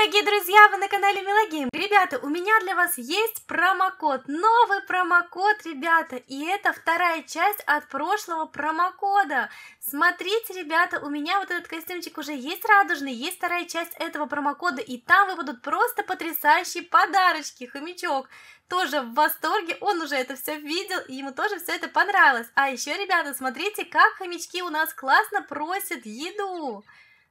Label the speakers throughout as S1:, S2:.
S1: дорогие друзья, вы на канале Мелогейм. Ребята, у меня для вас есть промокод, новый промокод, ребята, и это вторая часть от прошлого промокода. Смотрите, ребята, у меня вот этот костюмчик уже есть радужный, есть вторая часть этого промокода, и там выпадут просто потрясающие подарочки, хомячок тоже в восторге, он уже это все видел, и ему тоже все это понравилось. А еще, ребята, смотрите, как хомячки у нас классно просят еду.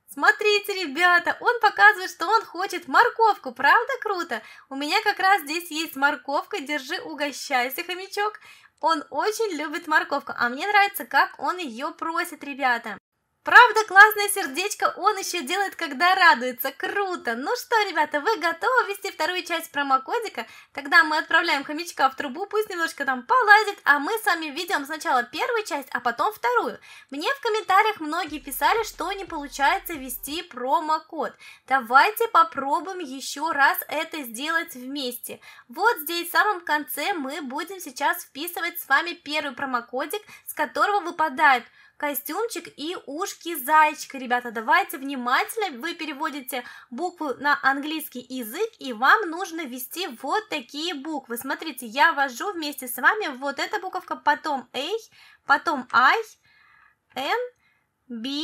S1: Смотрите, ребята, он показывает, что он хочет морковку. Правда круто? У меня как раз здесь есть морковка. Держи, угощайся, хомячок. Он очень любит морковку, а мне нравится, как он ее просит, ребята. Правда, классное сердечко он еще делает, когда радуется. Круто! Ну что, ребята, вы готовы ввести вторую часть промокодика? Тогда мы отправляем хомячка в трубу, пусть немножко там полазит, а мы с вами введем сначала первую часть, а потом вторую. Мне в комментариях многие писали, что не получается ввести промокод. Давайте попробуем еще раз это сделать вместе. Вот здесь в самом конце мы будем сейчас вписывать с вами первый промокодик, с которого выпадает костюмчик и ушки зайчика. Ребята, давайте внимательно, вы переводите буквы на английский язык, и вам нужно ввести вот такие буквы. Смотрите, я ввожу вместе с вами вот эта буковка, потом A, потом I, N, B,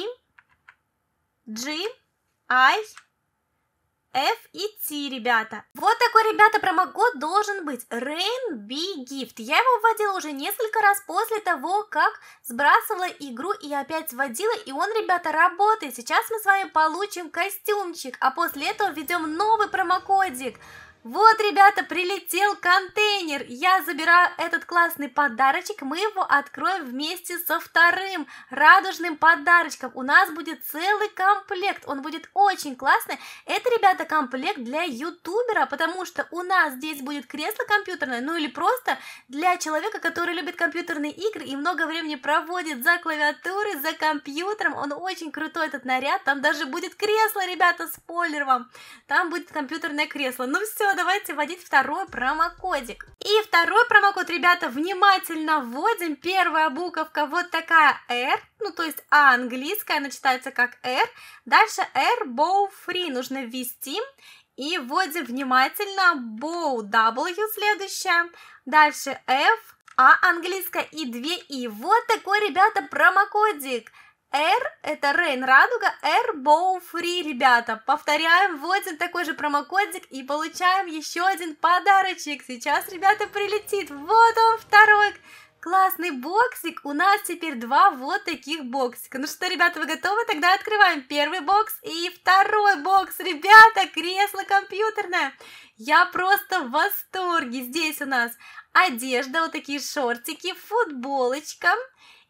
S1: G, I, F и T, ребята. Вот такой, ребята, промокод должен быть. Rain Be Gift. Я его вводила уже несколько раз после того, как сбрасывала игру и опять вводила. И он, ребята, работает. Сейчас мы с вами получим костюмчик, а после этого введем новый промокодик. Вот, ребята, прилетел контейнер. Я забираю этот классный подарочек. Мы его откроем вместе со вторым радужным подарочком. У нас будет целый комплект. Он будет очень классный. Это, ребята, комплект для ютубера, потому что у нас здесь будет кресло компьютерное, ну или просто для человека, который любит компьютерные игры и много времени проводит за клавиатурой, за компьютером. Он очень крутой, этот наряд. Там даже будет кресло, ребята, спойлер вам. Там будет компьютерное кресло. Ну все, ну, давайте вводить второй промокодик. И второй промокод, ребята, внимательно вводим. Первая буковка вот такая R, ну то есть А английская, она читается как R. Дальше R Bow Free нужно ввести. И вводим внимательно Bow W следующая. Дальше F, А английская и 2 И. Вот такой, ребята, промокодик. R – это Рейн Радуга, R – Bow Free, ребята. Повторяем, вводим такой же промокодик и получаем еще один подарочек. Сейчас, ребята, прилетит. Вот он, второй классный боксик. У нас теперь два вот таких боксика. Ну что, ребята, вы готовы? Тогда открываем первый бокс и второй бокс. Ребята, кресло компьютерное. Я просто в восторге. Здесь у нас одежда, вот такие шортики, футболочка.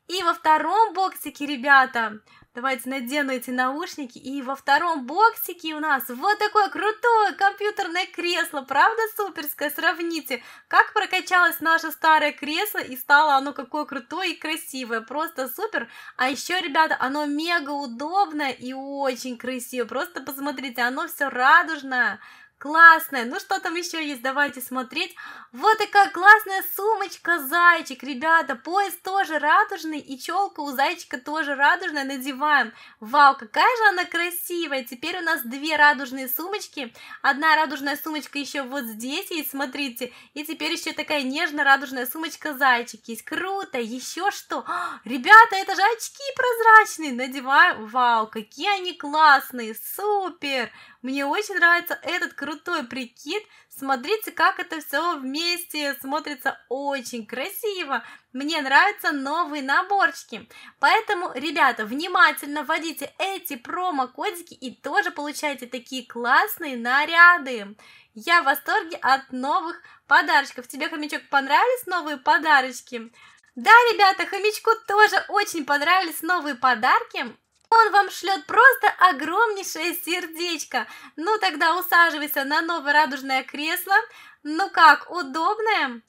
S1: И во втором боксике, ребята, давайте надену эти наушники. И во втором боксике у нас вот такое крутое компьютерное кресло. Правда суперское? Сравните, как прокачалось наше старое кресло и стало оно какое крутое и красивое. Просто супер. А еще, ребята, оно мега удобное и очень красивое. Просто посмотрите, оно все радужное классная. Ну что там еще есть, давайте смотреть. Вот такая классная сумочка зайчик, ребята. Пояс тоже радужный и челка у зайчика тоже радужная. Надеваем. Вау, какая же она красивая. Теперь у нас две радужные сумочки. Одна радужная сумочка еще вот здесь есть, смотрите. И теперь еще такая нежно-радужная сумочка зайчик есть. Круто. Еще что? А, ребята, это же очки прозрачные. Надеваем. Вау, какие они классные. Супер. Мне очень нравится этот крутой крутой прикид. Смотрите, как это все вместе смотрится очень красиво. Мне нравятся новые наборчики. Поэтому, ребята, внимательно вводите эти промокодики и тоже получайте такие классные наряды. Я в восторге от новых подарочков. Тебе, хомячок, понравились новые подарочки? Да, ребята, хомячку тоже очень понравились новые подарки. Он вам шлет просто огромнейшее сердечко. Ну тогда усаживайся на новое радужное кресло. Ну как, удобное?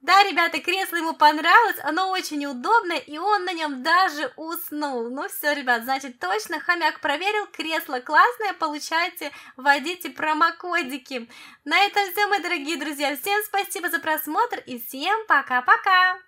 S1: Да, ребята, кресло ему понравилось, оно очень удобное, и он на нем даже уснул. Ну все, ребят, значит, точно хомяк проверил, кресло классное, получайте, вводите промокодики. На этом все, мои дорогие друзья, всем спасибо за просмотр и всем пока-пока!